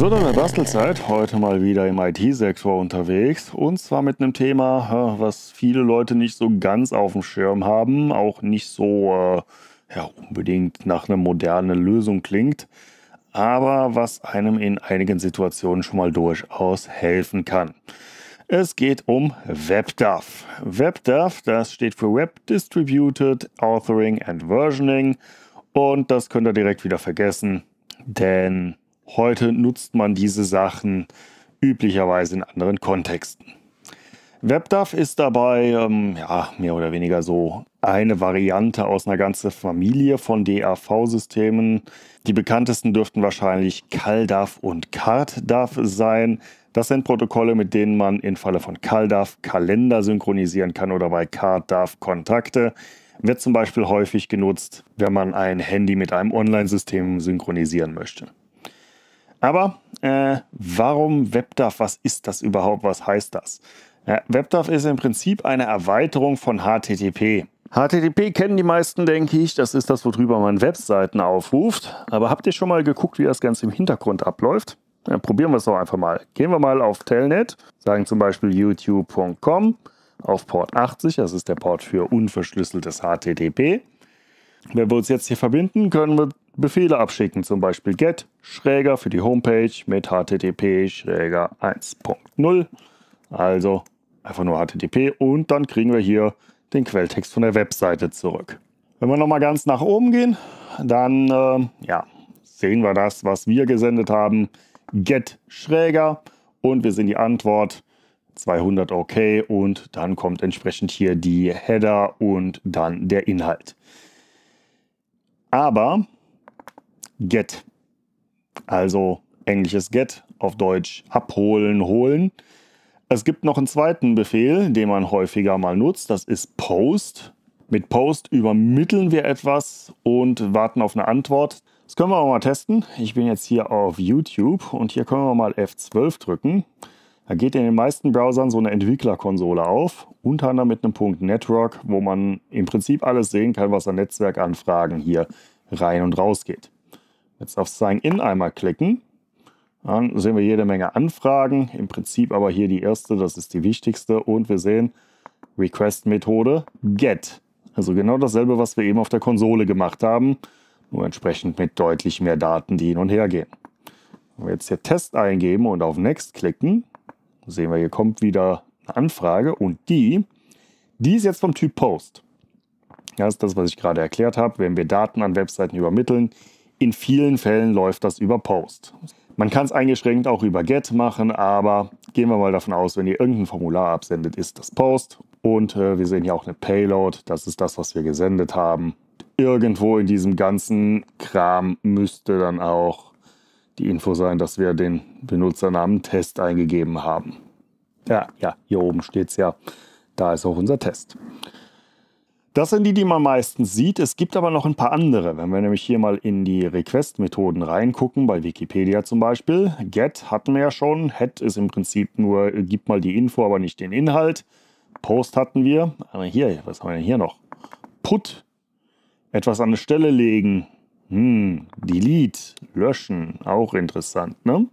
So, dann der Bastelzeit. Heute mal wieder im IT-Sektor unterwegs. Und zwar mit einem Thema, äh, was viele Leute nicht so ganz auf dem Schirm haben, auch nicht so äh, ja, unbedingt nach einer modernen Lösung klingt, aber was einem in einigen Situationen schon mal durchaus helfen kann. Es geht um WebDAV. WebDAV, das steht für Web Distributed Authoring and Versioning. Und das könnt ihr direkt wieder vergessen, denn Heute nutzt man diese Sachen üblicherweise in anderen Kontexten. WebDAV ist dabei ähm, ja, mehr oder weniger so eine Variante aus einer ganzen Familie von DAV-Systemen. Die bekanntesten dürften wahrscheinlich CalDAV und CardDAV sein. Das sind Protokolle, mit denen man im Falle von CalDAV Kalender synchronisieren kann oder bei CardDAV Kontakte. Wird zum Beispiel häufig genutzt, wenn man ein Handy mit einem Online-System synchronisieren möchte. Aber äh, warum WebDAV? Was ist das überhaupt? Was heißt das? Ja, WebDAV ist im Prinzip eine Erweiterung von HTTP. HTTP kennen die meisten, denke ich. Das ist das, worüber man Webseiten aufruft. Aber habt ihr schon mal geguckt, wie das Ganze im Hintergrund abläuft? Dann probieren wir es doch einfach mal. Gehen wir mal auf Telnet, sagen zum Beispiel youtube.com auf Port 80. Das ist der Port für unverschlüsseltes HTTP. Wenn wir uns jetzt hier verbinden, können wir Befehle abschicken, zum Beispiel get schräger für die Homepage mit http schräger 1.0. Also einfach nur http und dann kriegen wir hier den Quelltext von der Webseite zurück. Wenn wir nochmal ganz nach oben gehen, dann äh, ja, sehen wir das, was wir gesendet haben. Get schräger und wir sehen die Antwort 200 OK und dann kommt entsprechend hier die Header und dann der Inhalt. Aber get. Also englisches get auf Deutsch abholen, holen. Es gibt noch einen zweiten Befehl, den man häufiger mal nutzt, das ist post. Mit post übermitteln wir etwas und warten auf eine Antwort. Das können wir auch mal testen. Ich bin jetzt hier auf YouTube und hier können wir mal F12 drücken. Da geht in den meisten Browsern so eine Entwicklerkonsole auf, unter anderem mit einem Punkt Network, wo man im Prinzip alles sehen kann, was an Netzwerkanfragen hier rein und raus geht. Jetzt auf Sign In einmal klicken. Dann sehen wir jede Menge Anfragen. Im Prinzip aber hier die erste, das ist die wichtigste. Und wir sehen Request-Methode Get. Also genau dasselbe, was wir eben auf der Konsole gemacht haben, nur entsprechend mit deutlich mehr Daten, die hin und her gehen. Wenn wir jetzt hier Test eingeben und auf Next klicken, sehen wir, hier kommt wieder eine Anfrage und die, die ist jetzt vom Typ Post. Das ist das, was ich gerade erklärt habe. Wenn wir Daten an Webseiten übermitteln, in vielen Fällen läuft das über Post. Man kann es eingeschränkt auch über GET machen, aber gehen wir mal davon aus, wenn ihr irgendein Formular absendet, ist das Post. Und äh, wir sehen hier auch eine Payload, das ist das, was wir gesendet haben. Irgendwo in diesem ganzen Kram müsste dann auch die Info sein, dass wir den Benutzernamen Test eingegeben haben. Ja, ja, hier oben steht es ja. Da ist auch unser Test. Das sind die, die man meistens sieht. Es gibt aber noch ein paar andere. Wenn wir nämlich hier mal in die Request-Methoden reingucken, bei Wikipedia zum Beispiel. Get hatten wir ja schon. Head ist im Prinzip nur, gib mal die Info, aber nicht den Inhalt. Post hatten wir. Aber hier, was haben wir denn hier noch? Put. Etwas an eine Stelle legen. Hm, delete. Löschen. Auch interessant, ne?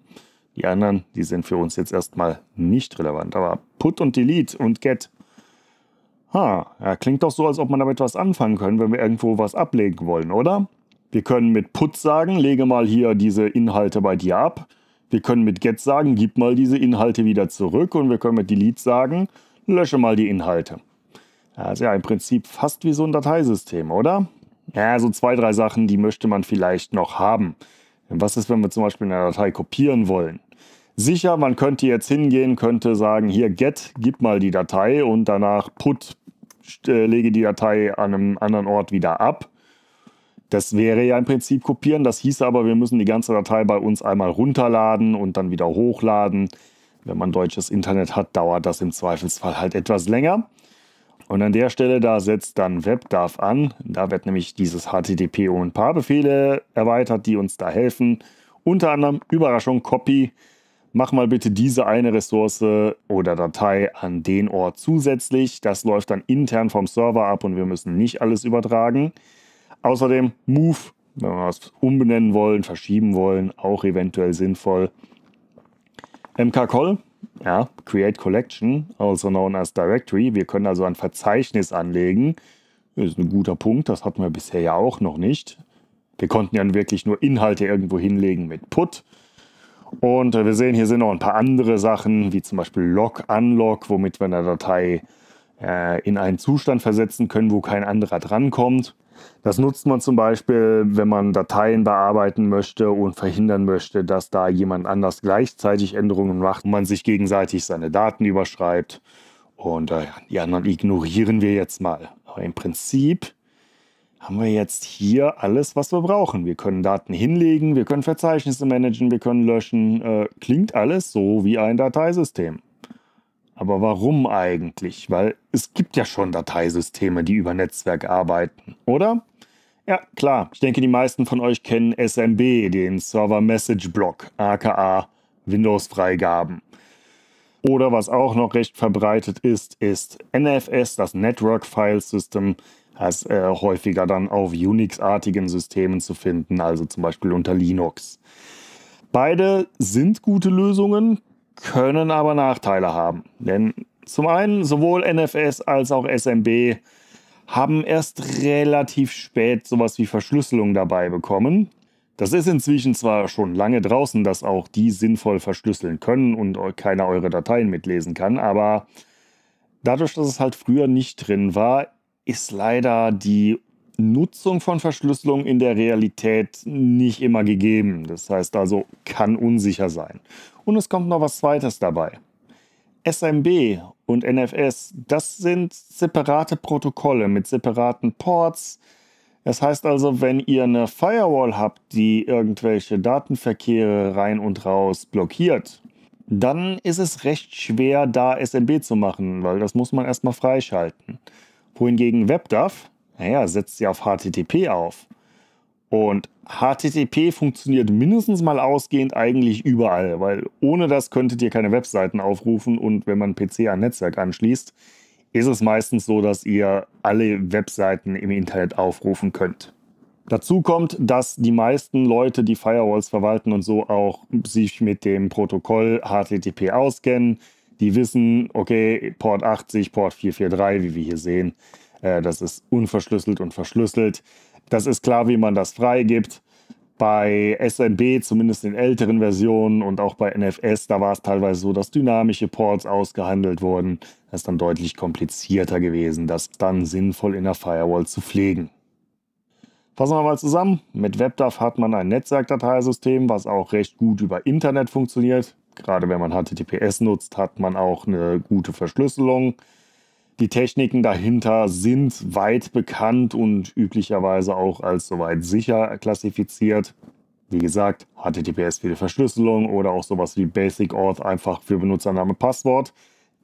Die anderen, die sind für uns jetzt erstmal nicht relevant. Aber Put und Delete und Get Ha, ja, klingt doch so, als ob man damit was anfangen können, wenn wir irgendwo was ablegen wollen, oder? Wir können mit put sagen, lege mal hier diese Inhalte bei dir ab. Wir können mit get sagen, gib mal diese Inhalte wieder zurück. Und wir können mit delete sagen, lösche mal die Inhalte. Das ist ja im Prinzip fast wie so ein Dateisystem, oder? Ja, so zwei, drei Sachen, die möchte man vielleicht noch haben. Was ist, wenn wir zum Beispiel eine Datei kopieren wollen? Sicher, man könnte jetzt hingehen, könnte sagen, hier get, gib mal die Datei und danach put äh, lege die Datei an einem anderen Ort wieder ab. Das wäre ja im Prinzip kopieren. Das hieß aber, wir müssen die ganze Datei bei uns einmal runterladen und dann wieder hochladen. Wenn man deutsches Internet hat, dauert das im Zweifelsfall halt etwas länger. Und an der Stelle, da setzt dann WebDAV an. Da wird nämlich dieses HTTP und ein paar Befehle erweitert, die uns da helfen. Unter anderem, Überraschung, Copy, mach mal bitte diese eine Ressource oder Datei an den Ort zusätzlich. Das läuft dann intern vom Server ab und wir müssen nicht alles übertragen. Außerdem Move, wenn wir was umbenennen wollen, verschieben wollen, auch eventuell sinnvoll. MKCol, ja, Create Collection, also known as Directory. Wir können also ein Verzeichnis anlegen. Das ist ein guter Punkt, das hatten wir bisher ja auch noch nicht. Wir konnten ja wirklich nur Inhalte irgendwo hinlegen mit Put. Und äh, wir sehen, hier sind noch ein paar andere Sachen, wie zum Beispiel Lock, Unlock, womit wir eine Datei äh, in einen Zustand versetzen können, wo kein anderer drankommt. Das nutzt man zum Beispiel, wenn man Dateien bearbeiten möchte und verhindern möchte, dass da jemand anders gleichzeitig Änderungen macht und man sich gegenseitig seine Daten überschreibt. Und äh, die anderen ignorieren wir jetzt mal. Aber im Prinzip haben wir jetzt hier alles, was wir brauchen. Wir können Daten hinlegen, wir können Verzeichnisse managen, wir können löschen. Äh, klingt alles so wie ein Dateisystem. Aber warum eigentlich? Weil es gibt ja schon Dateisysteme, die über Netzwerk arbeiten, oder? Ja, klar. Ich denke, die meisten von euch kennen SMB, den Server Message Block, aka Windows-Freigaben. Oder was auch noch recht verbreitet ist, ist NFS, das Network File System das äh, häufiger dann auf Unix-artigen Systemen zu finden, also zum Beispiel unter Linux. Beide sind gute Lösungen, können aber Nachteile haben. Denn zum einen sowohl NFS als auch SMB haben erst relativ spät sowas wie Verschlüsselung dabei bekommen. Das ist inzwischen zwar schon lange draußen, dass auch die sinnvoll verschlüsseln können und keiner eure Dateien mitlesen kann, aber dadurch, dass es halt früher nicht drin war, ist leider die Nutzung von Verschlüsselung in der Realität nicht immer gegeben. Das heißt also, kann unsicher sein. Und es kommt noch was Zweites dabei. SMB und NFS, das sind separate Protokolle mit separaten Ports. Das heißt also, wenn ihr eine Firewall habt, die irgendwelche Datenverkehre rein und raus blockiert, dann ist es recht schwer, da SMB zu machen, weil das muss man erstmal freischalten wohingegen WebDAV, naja, setzt sie auf HTTP auf. Und HTTP funktioniert mindestens mal ausgehend eigentlich überall, weil ohne das könntet ihr keine Webseiten aufrufen und wenn man PC an Netzwerk anschließt, ist es meistens so, dass ihr alle Webseiten im Internet aufrufen könnt. Dazu kommt, dass die meisten Leute, die Firewalls verwalten und so auch sich mit dem Protokoll HTTP auskennen, die wissen, okay, Port 80, Port 443, wie wir hier sehen, äh, das ist unverschlüsselt und verschlüsselt. Das ist klar, wie man das freigibt. Bei SNB, zumindest in älteren Versionen und auch bei NFS, da war es teilweise so, dass dynamische Ports ausgehandelt wurden. Das ist dann deutlich komplizierter gewesen, das dann sinnvoll in der Firewall zu pflegen. Fassen wir mal zusammen. Mit WebDAV hat man ein Netzwerkdateisystem, was auch recht gut über Internet funktioniert gerade wenn man HTTPS nutzt, hat man auch eine gute Verschlüsselung. Die Techniken dahinter sind weit bekannt und üblicherweise auch als soweit sicher klassifiziert. Wie gesagt, HTTPS für die Verschlüsselung oder auch sowas wie Basic Auth einfach für Benutzername, Passwort.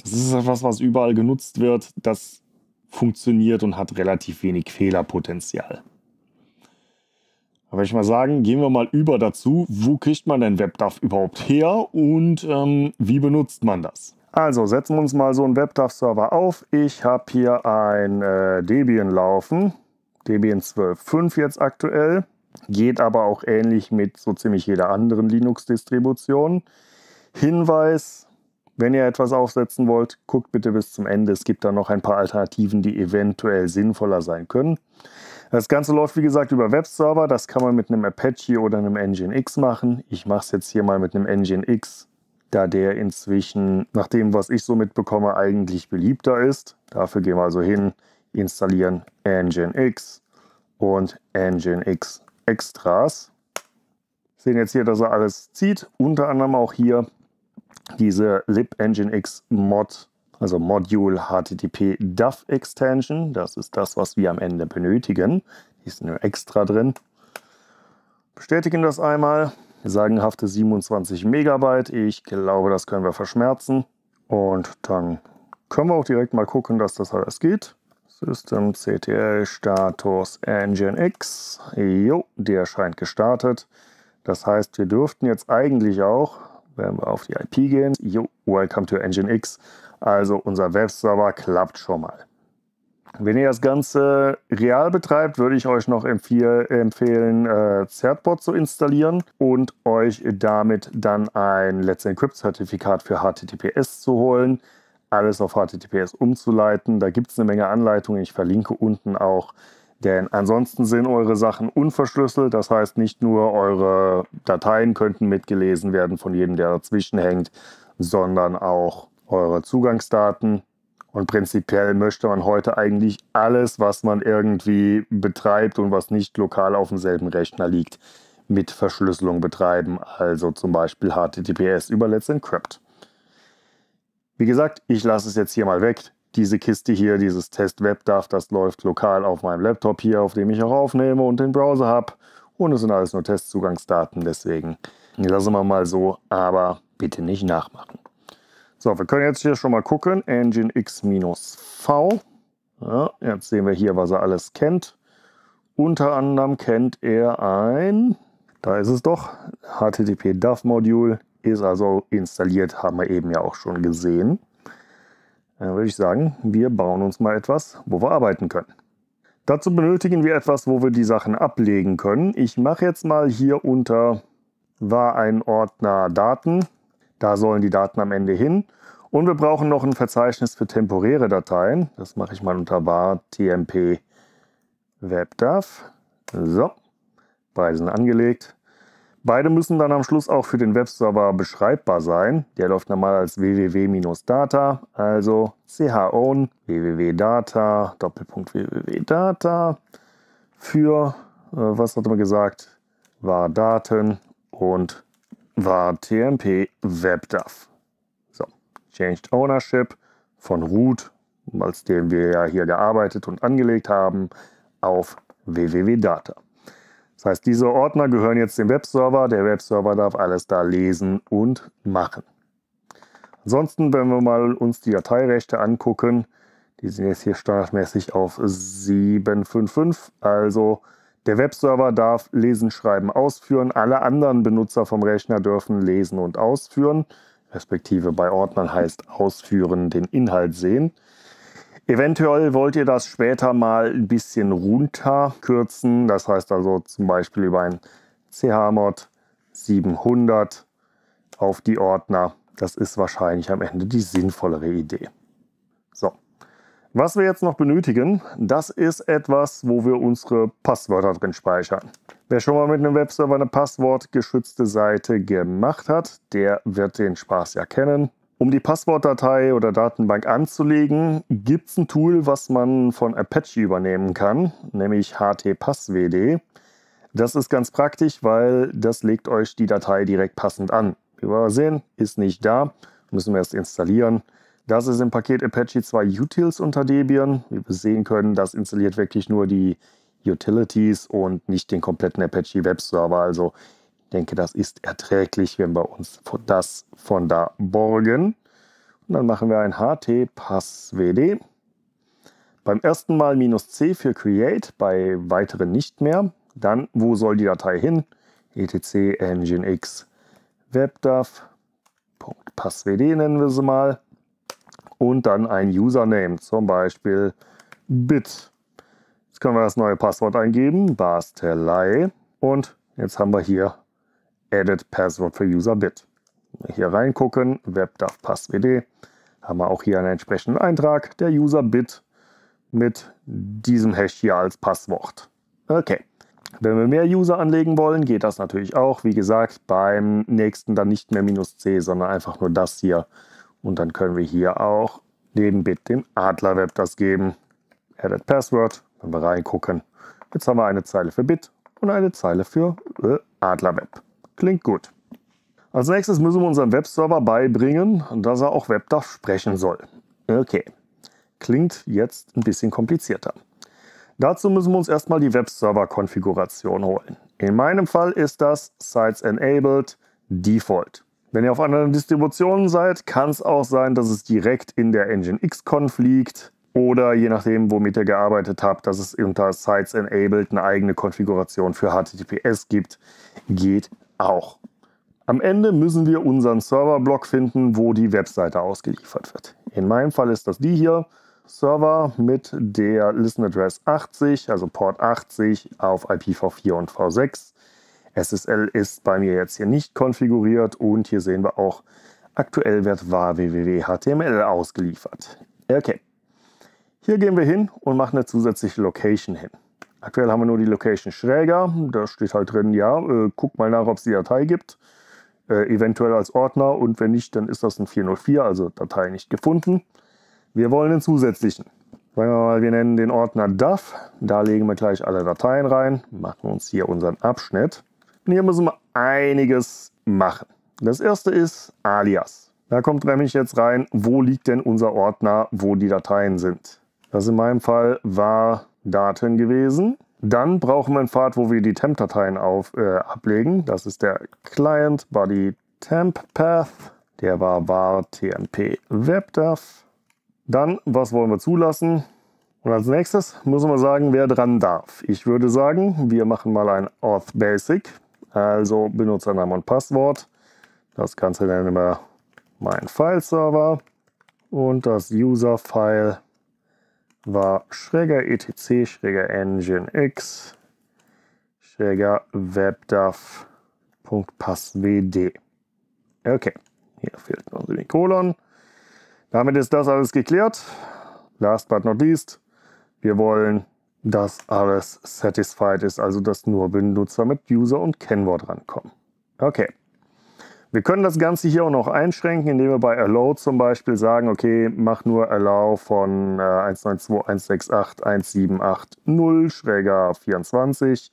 Das ist etwas, was überall genutzt wird. Das funktioniert und hat relativ wenig Fehlerpotenzial. Da würde ich mal sagen, gehen wir mal über dazu, wo kriegt man denn WebDAV überhaupt her und ähm, wie benutzt man das? Also setzen wir uns mal so einen WebDAV-Server auf. Ich habe hier ein äh, Debian laufen, Debian 12.5 jetzt aktuell, geht aber auch ähnlich mit so ziemlich jeder anderen Linux-Distribution. Hinweis, wenn ihr etwas aufsetzen wollt, guckt bitte bis zum Ende. Es gibt da noch ein paar Alternativen, die eventuell sinnvoller sein können. Das Ganze läuft wie gesagt über Webserver. Das kann man mit einem Apache oder einem Nginx machen. Ich mache es jetzt hier mal mit einem Nginx, da der inzwischen, nach dem, was ich so mitbekomme, eigentlich beliebter ist. Dafür gehen wir also hin, installieren Nginx und Nginx Extras. Sehen jetzt hier, dass er alles zieht, unter anderem auch hier diese libnginx Mod also Module HTTP DAF Extension. Das ist das, was wir am Ende benötigen. Die ist nur extra drin. Bestätigen das einmal. Sagenhafte 27 Megabyte. Ich glaube, das können wir verschmerzen. Und dann können wir auch direkt mal gucken, dass das alles geht. System CTL Status Nginx. Jo, der scheint gestartet. Das heißt, wir dürften jetzt eigentlich auch, wenn wir auf die IP gehen, jo, Welcome to Nginx, also unser Webserver klappt schon mal. Wenn ihr das Ganze real betreibt, würde ich euch noch empfehlen, äh, Certbot zu installieren und euch damit dann ein Let's Encrypt-Zertifikat für HTTPS zu holen, alles auf HTTPS umzuleiten. Da gibt es eine Menge Anleitungen, ich verlinke unten auch. Denn ansonsten sind eure Sachen unverschlüsselt, das heißt nicht nur eure Dateien könnten mitgelesen werden von jedem, der dazwischen hängt, sondern auch eure Zugangsdaten. Und prinzipiell möchte man heute eigentlich alles, was man irgendwie betreibt und was nicht lokal auf demselben Rechner liegt, mit Verschlüsselung betreiben. Also zum Beispiel HTTPS über Let's Encrypt. Wie gesagt, ich lasse es jetzt hier mal weg. Diese Kiste hier, dieses Test-Web-Duff, das läuft lokal auf meinem Laptop hier, auf dem ich auch aufnehme und den Browser habe. Und es sind alles nur Testzugangsdaten, deswegen lassen wir mal so, aber bitte nicht nachmachen. So, wir können jetzt hier schon mal gucken. Engine X-V. Ja, jetzt sehen wir hier, was er alles kennt. Unter anderem kennt er ein, da ist es doch, HTTP DAV Modul. Ist also installiert, haben wir eben ja auch schon gesehen. Dann würde ich sagen, wir bauen uns mal etwas, wo wir arbeiten können. Dazu benötigen wir etwas, wo wir die Sachen ablegen können. Ich mache jetzt mal hier unter war ein Ordner Daten da sollen die Daten am Ende hin. Und wir brauchen noch ein Verzeichnis für temporäre Dateien. Das mache ich mal unter bar tmp webdav. So, beide sind angelegt. Beide müssen dann am Schluss auch für den Webserver beschreibbar sein. Der läuft normal als www-data, also chown www Doppelpunkt www für, äh, was hat man gesagt, war Daten und war TMP WebDAV. So, Changed Ownership von root, als den wir ja hier gearbeitet und angelegt haben, auf www.data. Das heißt, diese Ordner gehören jetzt dem Webserver. Der Webserver darf alles da lesen und machen. Ansonsten, wenn wir mal uns die Dateirechte angucken, die sind jetzt hier standardmäßig auf 755, also der Webserver darf lesen, schreiben, ausführen. Alle anderen Benutzer vom Rechner dürfen lesen und ausführen, respektive bei Ordnern heißt ausführen, den Inhalt sehen. Eventuell wollt ihr das später mal ein bisschen runterkürzen. Das heißt also zum Beispiel über ein chmod 700 auf die Ordner. Das ist wahrscheinlich am Ende die sinnvollere Idee. Was wir jetzt noch benötigen, das ist etwas, wo wir unsere Passwörter drin speichern. Wer schon mal mit einem Webserver eine passwortgeschützte Seite gemacht hat, der wird den Spaß ja kennen. Um die Passwortdatei oder Datenbank anzulegen, gibt es ein Tool, was man von Apache übernehmen kann, nämlich htpasswd. Das ist ganz praktisch, weil das legt euch die Datei direkt passend an. Wie wir sehen, ist nicht da, müssen wir erst installieren. Das ist im Paket Apache 2 Utils unter Debian. Wie wir sehen können, das installiert wirklich nur die Utilities und nicht den kompletten Apache Web Server. Also ich denke, das ist erträglich, wenn wir uns das von da borgen. Und dann machen wir ein HT passwd. Beim ersten Mal minus C für Create, bei weiteren nicht mehr. Dann, wo soll die Datei hin? etc nginx webdav.passwd nennen wir sie mal und dann ein Username, zum Beispiel bit. Jetzt können wir das neue Passwort eingeben, Bastelei. Und jetzt haben wir hier Edit Passwort für User bit. Hier reingucken, webdav passwd. Haben wir auch hier einen entsprechenden Eintrag, der User bit mit diesem Hash hier als Passwort. Okay. Wenn wir mehr User anlegen wollen, geht das natürlich auch. Wie gesagt, beim nächsten dann nicht mehr minus C, sondern einfach nur das hier und dann können wir hier auch neben Bit dem Adlerweb das geben. Added Password, wenn wir reingucken. Jetzt haben wir eine Zeile für Bit und eine Zeile für äh, Adlerweb. Klingt gut. Als nächstes müssen wir unserem Webserver beibringen, dass er auch WebDAV sprechen soll. Okay, klingt jetzt ein bisschen komplizierter. Dazu müssen wir uns erstmal die Webserver-Konfiguration holen. In meinem Fall ist das Sites Enabled Default. Wenn ihr auf anderen Distributionen seid, kann es auch sein, dass es direkt in der Engine X-Conf liegt oder je nachdem, womit ihr gearbeitet habt, dass es unter Sites Enabled eine eigene Konfiguration für HTTPS gibt, geht auch. Am Ende müssen wir unseren Serverblock finden, wo die Webseite ausgeliefert wird. In meinem Fall ist das die hier. Server mit der Listen Address 80, also Port 80 auf IPv4 und V6 SSL ist bei mir jetzt hier nicht konfiguriert und hier sehen wir auch, aktuell wird var www ausgeliefert. Okay, hier gehen wir hin und machen eine zusätzliche Location hin. Aktuell haben wir nur die Location schräger, da steht halt drin, ja, äh, guck mal nach, ob es die Datei gibt, äh, eventuell als Ordner und wenn nicht, dann ist das ein 404, also Datei nicht gefunden. Wir wollen einen zusätzlichen. Sagen wir mal, wir nennen den Ordner DAF. Da legen wir gleich alle Dateien rein, machen uns hier unseren Abschnitt. Und hier müssen wir einiges machen. Das erste ist Alias. Da kommt nämlich jetzt rein, wo liegt denn unser Ordner, wo die Dateien sind. Das in meinem Fall war Daten gewesen. Dann brauchen wir einen Pfad, wo wir die Temp-Dateien äh, ablegen. Das ist der Client Body Temp Path. Der war var tmp webdav. Dann, was wollen wir zulassen? Und als nächstes müssen wir sagen, wer dran darf. Ich würde sagen, wir machen mal ein auth basic. Also Benutzernamen und Passwort. Das Ganze nennen wir mein File-Server. Und das User-File war schräger etc schräger nginx schräger webdav.passwd. Okay, hier fehlt noch ein Kolon. Damit ist das alles geklärt. Last but not least, wir wollen dass alles satisfied ist, also dass nur Benutzer mit User und Kennwort rankommen. Okay. Wir können das Ganze hier auch noch einschränken, indem wir bei Allow zum Beispiel sagen, okay, mach nur Allow von äh, 192.168.178.0-24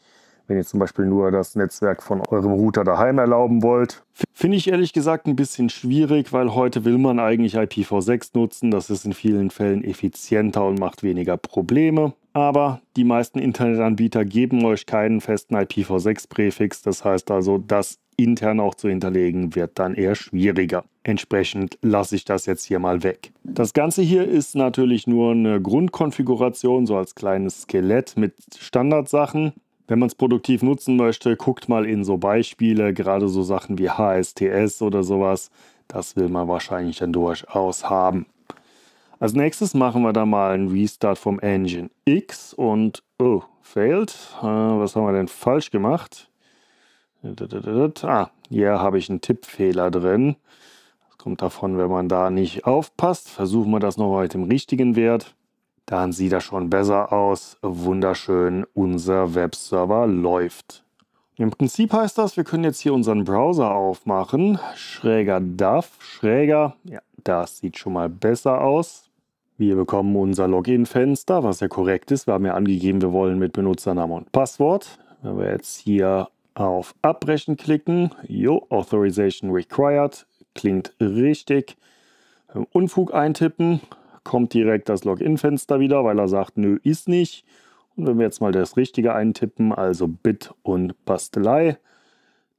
wenn ihr zum Beispiel nur das Netzwerk von eurem Router daheim erlauben wollt. Finde ich ehrlich gesagt ein bisschen schwierig, weil heute will man eigentlich IPv6 nutzen. Das ist in vielen Fällen effizienter und macht weniger Probleme. Aber die meisten Internetanbieter geben euch keinen festen IPv6-Präfix. Das heißt also, das intern auch zu hinterlegen, wird dann eher schwieriger. Entsprechend lasse ich das jetzt hier mal weg. Das Ganze hier ist natürlich nur eine Grundkonfiguration, so als kleines Skelett mit Standardsachen wenn man es produktiv nutzen möchte, guckt mal in so Beispiele, gerade so Sachen wie HSTS oder sowas. Das will man wahrscheinlich dann durchaus haben. Als nächstes machen wir dann mal einen Restart vom Engine X und oh, failed. Äh, was haben wir denn falsch gemacht? Ah, hier habe ich einen Tippfehler drin. Das kommt davon, wenn man da nicht aufpasst. Versuchen wir das nochmal mit dem richtigen Wert. Dann sieht das schon besser aus. Wunderschön, unser Webserver läuft. Im Prinzip heißt das, wir können jetzt hier unseren Browser aufmachen. Schräger DAF, schräger. Ja, das sieht schon mal besser aus. Wir bekommen unser Login-Fenster, was ja korrekt ist. Wir haben ja angegeben, wir wollen mit Benutzernamen und Passwort. Wenn wir jetzt hier auf Abbrechen klicken, jo, Authorization Required, klingt richtig. Unfug eintippen, kommt direkt das Login-Fenster wieder, weil er sagt, nö, ist nicht. Und wenn wir jetzt mal das Richtige eintippen, also Bit und Bastelei,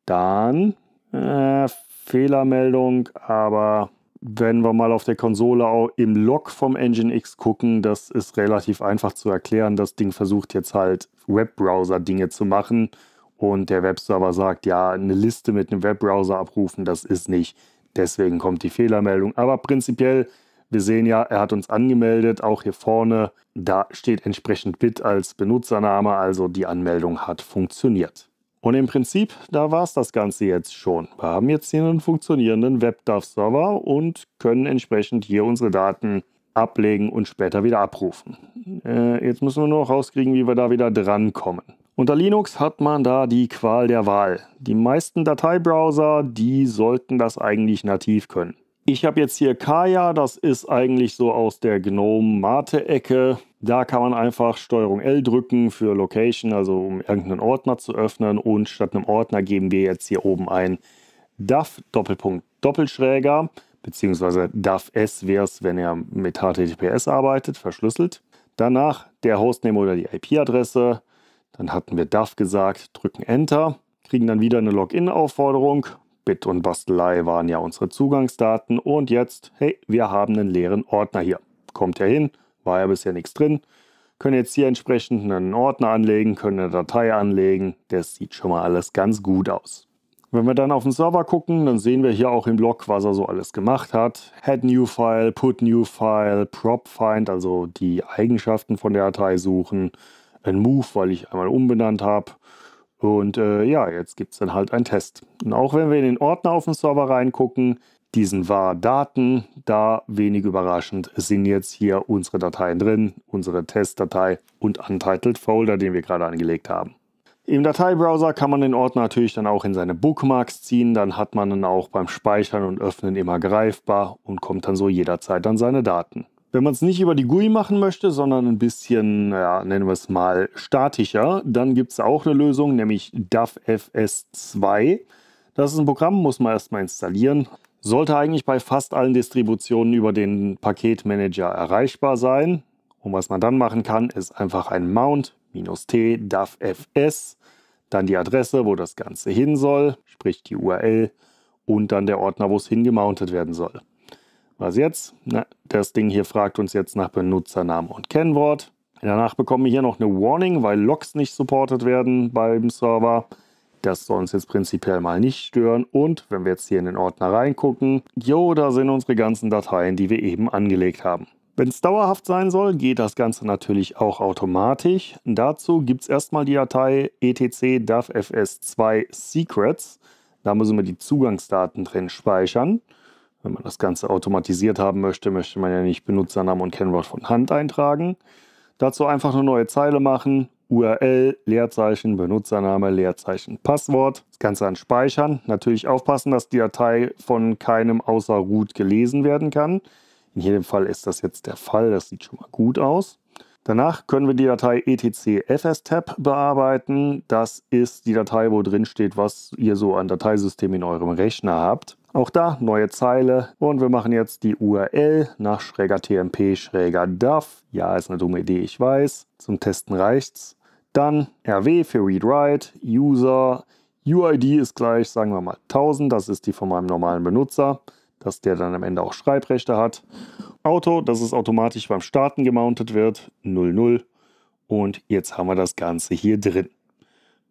dann äh, Fehlermeldung, aber wenn wir mal auf der Konsole auch im Log vom Nginx gucken, das ist relativ einfach zu erklären. Das Ding versucht jetzt halt Webbrowser-Dinge zu machen und der Webserver sagt, ja, eine Liste mit einem Webbrowser abrufen, das ist nicht. Deswegen kommt die Fehlermeldung. Aber prinzipiell wir sehen ja, er hat uns angemeldet, auch hier vorne. Da steht entsprechend Bit als Benutzername, also die Anmeldung hat funktioniert. Und im Prinzip, da war es das Ganze jetzt schon. Wir haben jetzt hier einen funktionierenden WebDAV-Server und können entsprechend hier unsere Daten ablegen und später wieder abrufen. Äh, jetzt müssen wir nur noch rauskriegen, wie wir da wieder drankommen. Unter Linux hat man da die Qual der Wahl. Die meisten Dateibrowser, die sollten das eigentlich nativ können. Ich habe jetzt hier Kaya, das ist eigentlich so aus der Gnome-Mate-Ecke. Da kann man einfach Steuerung L drücken für Location, also um irgendeinen Ordner zu öffnen. Und statt einem Ordner geben wir jetzt hier oben ein DAF Doppelpunkt Doppelschräger, beziehungsweise DAF S wäre es, wenn er mit HTTPS arbeitet, verschlüsselt. Danach der Hostname oder die IP-Adresse. Dann hatten wir DAF gesagt, drücken Enter, kriegen dann wieder eine Login-Aufforderung Bit und Bastelei waren ja unsere Zugangsdaten und jetzt, hey, wir haben einen leeren Ordner hier. Kommt ja hin, war ja bisher nichts drin. Können jetzt hier entsprechend einen Ordner anlegen, können eine Datei anlegen. Das sieht schon mal alles ganz gut aus. Wenn wir dann auf den Server gucken, dann sehen wir hier auch im Blog, was er so alles gemacht hat. Head New File, Put New File, Prop Find, also die Eigenschaften von der Datei suchen. Ein Move, weil ich einmal umbenannt habe. Und äh, ja, jetzt gibt es dann halt einen Test. Und auch wenn wir in den Ordner auf dem Server reingucken, diesen war Daten, da wenig überraschend sind jetzt hier unsere Dateien drin, unsere Testdatei und Untitled Folder, den wir gerade angelegt haben. Im Dateibrowser kann man den Ordner natürlich dann auch in seine Bookmarks ziehen, dann hat man dann auch beim Speichern und Öffnen immer greifbar und kommt dann so jederzeit an seine Daten. Wenn man es nicht über die GUI machen möchte, sondern ein bisschen, ja, nennen wir es mal, statischer, dann gibt es auch eine Lösung, nämlich davfs 2 Das ist ein Programm, muss man erstmal installieren. Sollte eigentlich bei fast allen Distributionen über den Paketmanager erreichbar sein. Und was man dann machen kann, ist einfach ein Mount-T DAVFS, dann die Adresse, wo das Ganze hin soll, sprich die URL und dann der Ordner, wo es hingemountet werden soll. Was jetzt? Na, das Ding hier fragt uns jetzt nach Benutzernamen und Kennwort. Danach bekommen wir hier noch eine Warning, weil Logs nicht supportet werden beim Server. Das soll uns jetzt prinzipiell mal nicht stören. Und wenn wir jetzt hier in den Ordner reingucken, jo, da sind unsere ganzen Dateien, die wir eben angelegt haben. Wenn es dauerhaft sein soll, geht das Ganze natürlich auch automatisch. Dazu gibt es erstmal die Datei etc davfs 2 secrets. Da müssen wir die Zugangsdaten drin speichern. Wenn man das Ganze automatisiert haben möchte, möchte man ja nicht Benutzernamen und Kennwort von Hand eintragen. Dazu einfach eine neue Zeile machen, URL, Leerzeichen, Benutzername, Leerzeichen, Passwort. Das Ganze an speichern. Natürlich aufpassen, dass die Datei von keinem außer root gelesen werden kann. In jedem Fall ist das jetzt der Fall, das sieht schon mal gut aus. Danach können wir die Datei etc.fstab bearbeiten. Das ist die Datei, wo drin steht, was ihr so an Dateisystem in eurem Rechner habt. Auch da neue Zeile und wir machen jetzt die URL nach schräger tmp schräger DAF. Ja, ist eine dumme Idee, ich weiß. Zum Testen reicht's. Dann rw für read-write, user, UID ist gleich, sagen wir mal 1000, das ist die von meinem normalen Benutzer, dass der dann am Ende auch Schreibrechte hat. Auto, dass es automatisch beim Starten gemountet wird, 00. Und jetzt haben wir das Ganze hier drin.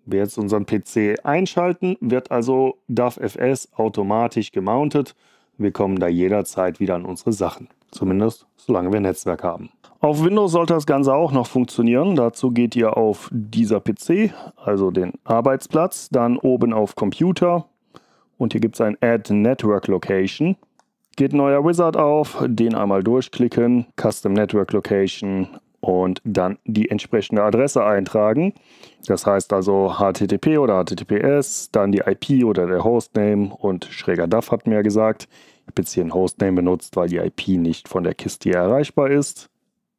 Wir jetzt unseren PC einschalten, wird also DAF-FS automatisch gemountet. Wir kommen da jederzeit wieder an unsere Sachen. Zumindest solange wir Netzwerk haben. Auf Windows sollte das Ganze auch noch funktionieren. Dazu geht ihr auf dieser PC, also den Arbeitsplatz, dann oben auf Computer und hier gibt es ein Add Network Location. Geht ein neuer Wizard auf, den einmal durchklicken, Custom Network Location und dann die entsprechende Adresse eintragen. Das heißt also HTTP oder HTTPS, dann die IP oder der Hostname und schräger Duff hat mir gesagt. Ich habe jetzt hier ein Hostname benutzt, weil die IP nicht von der Kiste erreichbar ist.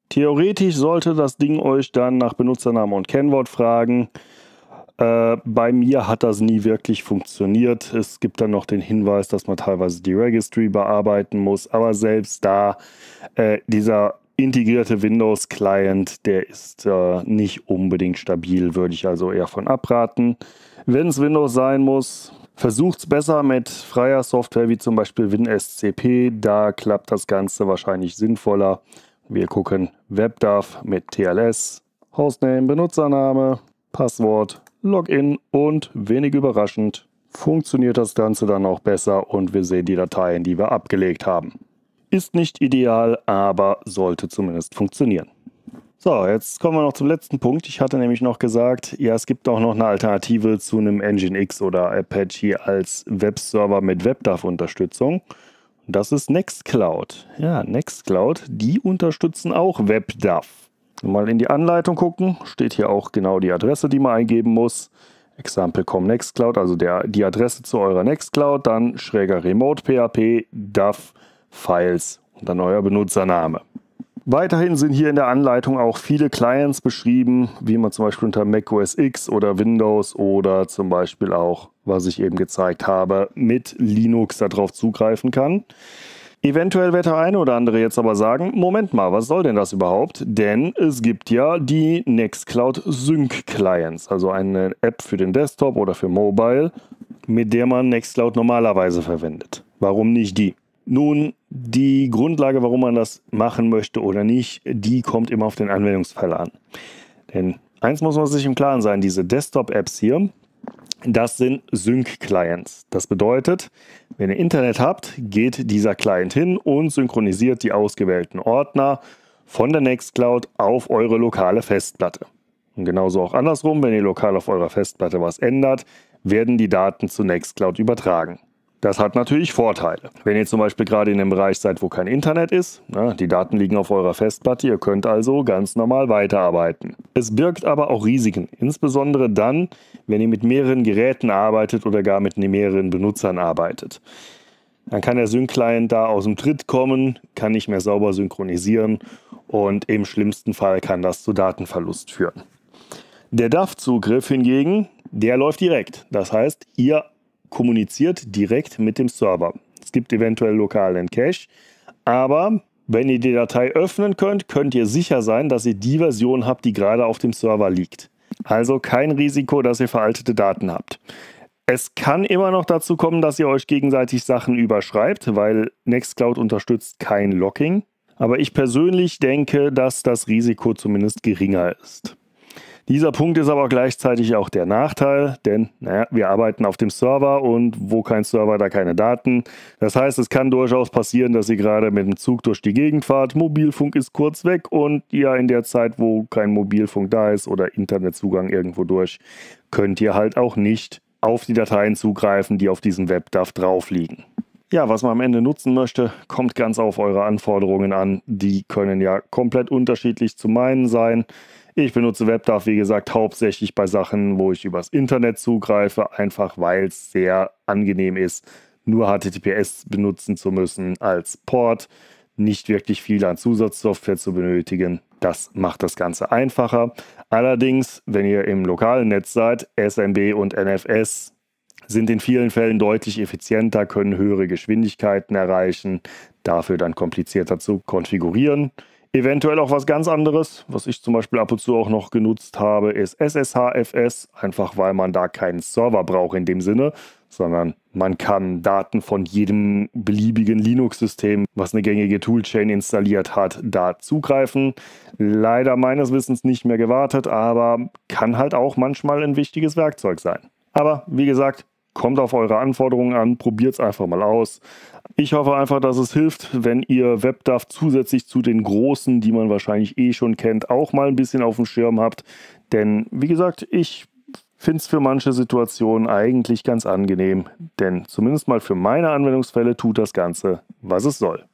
Theoretisch sollte das Ding euch dann nach Benutzernamen und Kennwort fragen. Äh, bei mir hat das nie wirklich funktioniert. Es gibt dann noch den Hinweis, dass man teilweise die Registry bearbeiten muss, aber selbst da äh, dieser integrierte Windows-Client, der ist äh, nicht unbedingt stabil, würde ich also eher von abraten. Wenn es Windows sein muss, versucht es besser mit freier Software wie zum Beispiel WinSCP. Da klappt das Ganze wahrscheinlich sinnvoller. Wir gucken WebDAV mit TLS, Hostname, Benutzername, Passwort, Login und wenig überraschend funktioniert das Ganze dann auch besser und wir sehen die Dateien, die wir abgelegt haben. Ist nicht ideal, aber sollte zumindest funktionieren. So, jetzt kommen wir noch zum letzten Punkt. Ich hatte nämlich noch gesagt, ja, es gibt auch noch eine Alternative zu einem Nginx oder Apache als Webserver mit WebDAV-Unterstützung. Das ist Nextcloud. Ja, Nextcloud, die unterstützen auch WebDAV. Mal in die Anleitung gucken, steht hier auch genau die Adresse, die man eingeben muss. Example.com Nextcloud, also der, die Adresse zu eurer Nextcloud, dann schräger Remote PHP, DAV Files und ein neuer Benutzername. Weiterhin sind hier in der Anleitung auch viele Clients beschrieben, wie man zum Beispiel unter Mac OS X oder Windows oder zum Beispiel auch, was ich eben gezeigt habe, mit Linux darauf zugreifen kann. Eventuell wird der eine oder andere jetzt aber sagen, Moment mal, was soll denn das überhaupt? Denn es gibt ja die Nextcloud Sync Clients, also eine App für den Desktop oder für Mobile, mit der man Nextcloud normalerweise verwendet. Warum nicht die? Nun, die Grundlage, warum man das machen möchte oder nicht, die kommt immer auf den Anwendungsfall an. Denn eins muss man sich im Klaren sein, diese Desktop-Apps hier, das sind Sync-Clients. Das bedeutet, wenn ihr Internet habt, geht dieser Client hin und synchronisiert die ausgewählten Ordner von der Nextcloud auf eure lokale Festplatte. Und genauso auch andersrum, wenn ihr lokal auf eurer Festplatte was ändert, werden die Daten zu Nextcloud übertragen. Das hat natürlich Vorteile. Wenn ihr zum Beispiel gerade in dem Bereich seid, wo kein Internet ist, na, die Daten liegen auf eurer Festplatte, ihr könnt also ganz normal weiterarbeiten. Es birgt aber auch Risiken, insbesondere dann, wenn ihr mit mehreren Geräten arbeitet oder gar mit mehreren Benutzern arbeitet. Dann kann der Sync-Client da aus dem Tritt kommen, kann nicht mehr sauber synchronisieren und im schlimmsten Fall kann das zu Datenverlust führen. Der DAF-Zugriff hingegen, der läuft direkt. Das heißt, ihr kommuniziert direkt mit dem Server. Es gibt eventuell lokalen Cache, aber wenn ihr die Datei öffnen könnt, könnt ihr sicher sein, dass ihr die Version habt, die gerade auf dem Server liegt. Also kein Risiko, dass ihr veraltete Daten habt. Es kann immer noch dazu kommen, dass ihr euch gegenseitig Sachen überschreibt, weil Nextcloud unterstützt kein Locking. Aber ich persönlich denke, dass das Risiko zumindest geringer ist. Dieser Punkt ist aber gleichzeitig auch der Nachteil, denn naja, wir arbeiten auf dem Server und wo kein Server, da keine Daten. Das heißt, es kann durchaus passieren, dass ihr gerade mit dem Zug durch die Gegend fahrt, Mobilfunk ist kurz weg und ja, in der Zeit, wo kein Mobilfunk da ist oder Internetzugang irgendwo durch, könnt ihr halt auch nicht auf die Dateien zugreifen, die auf diesem WebDAV drauf liegen. Ja, was man am Ende nutzen möchte, kommt ganz auf eure Anforderungen an. Die können ja komplett unterschiedlich zu meinen sein. Ich benutze WebDAV, wie gesagt, hauptsächlich bei Sachen, wo ich übers Internet zugreife, einfach weil es sehr angenehm ist, nur HTTPS benutzen zu müssen als Port, nicht wirklich viel an Zusatzsoftware zu benötigen. Das macht das Ganze einfacher. Allerdings, wenn ihr im lokalen Netz seid, SMB und NFS sind in vielen Fällen deutlich effizienter, können höhere Geschwindigkeiten erreichen, dafür dann komplizierter zu konfigurieren. Eventuell auch was ganz anderes, was ich zum Beispiel ab und zu auch noch genutzt habe, ist SSHFS, einfach weil man da keinen Server braucht in dem Sinne, sondern man kann Daten von jedem beliebigen Linux-System, was eine gängige Toolchain installiert hat, da zugreifen. Leider meines Wissens nicht mehr gewartet, aber kann halt auch manchmal ein wichtiges Werkzeug sein. Aber wie gesagt, Kommt auf eure Anforderungen an, probiert es einfach mal aus. Ich hoffe einfach, dass es hilft, wenn ihr WebDAV zusätzlich zu den großen, die man wahrscheinlich eh schon kennt, auch mal ein bisschen auf dem Schirm habt. Denn wie gesagt, ich finde es für manche Situationen eigentlich ganz angenehm, denn zumindest mal für meine Anwendungsfälle tut das Ganze, was es soll.